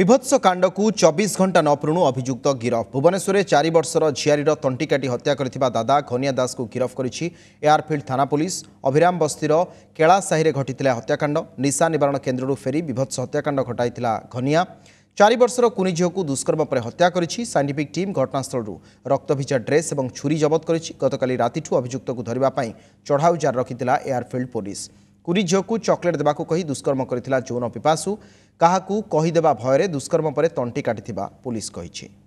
ବିଭତ୍ସ କାଣ୍ଡକୁ ଚବିଶ ଘଣ୍ଟା ନ ପୁରୁଣୁ ଅଭିଯୁକ୍ତ ଗିରଫ ଭୁବନେଶ୍ୱରରେ ଚାରି ବର୍ଷର ଝିଆରୀର ତଣ୍ଟି କାଟି ହତ୍ୟା କରିଥିବା ଦାଦା ଘନିଆ ଦାସକୁ ଗିରଫ କରିଛି ଏୟାରଫିଲ୍ଡ ଥାନା ପୁଲିସ୍ ଅଭିରାମ ବସ୍ତିର କେଳାସାହିରେ ଘଟିଥିଲା ହତ୍ୟାକାଣ୍ଡ ନିଶା ନିବାରଣ କେନ୍ଦ୍ରରୁ ଫେରି ବିଭତ୍ସ ହତ୍ୟାକାଣ୍ଡ ଘଟାଇଥିଲା ଘନିଆ ଚାରି ବର୍ଷର କୁନି ଝିଅକୁ ଦୁଷ୍କର୍ମ ପରେ ହତ୍ୟା କରିଛି ସାଇଣ୍ଟିଫିକ୍ ଟିମ୍ ଘଟଣାସ୍ଥଳରୁ ରକ୍ତଭିଜା ଡ୍ରେସ୍ ଏବଂ ଛୁରୀ ଜବତ କରିଛି ଗତକାଲି ରାତିଠୁ ଅଭିଯୁକ୍ତକୁ ଧରିବା ପାଇଁ ଚଢ଼ାଉ ଜାରି ରଖିଥିଲା ଏୟାରଫିଲ୍ଡ ପୋଲିସ୍ কুড়ি ঝিউকু চকলেট দেওয়া দুষ্কর্ম করে যৌন পিপাশু কাহকু কহিদেবা ভয়ের দুষ্কর্ম পরে তন্টি কাটি পুলিশ কী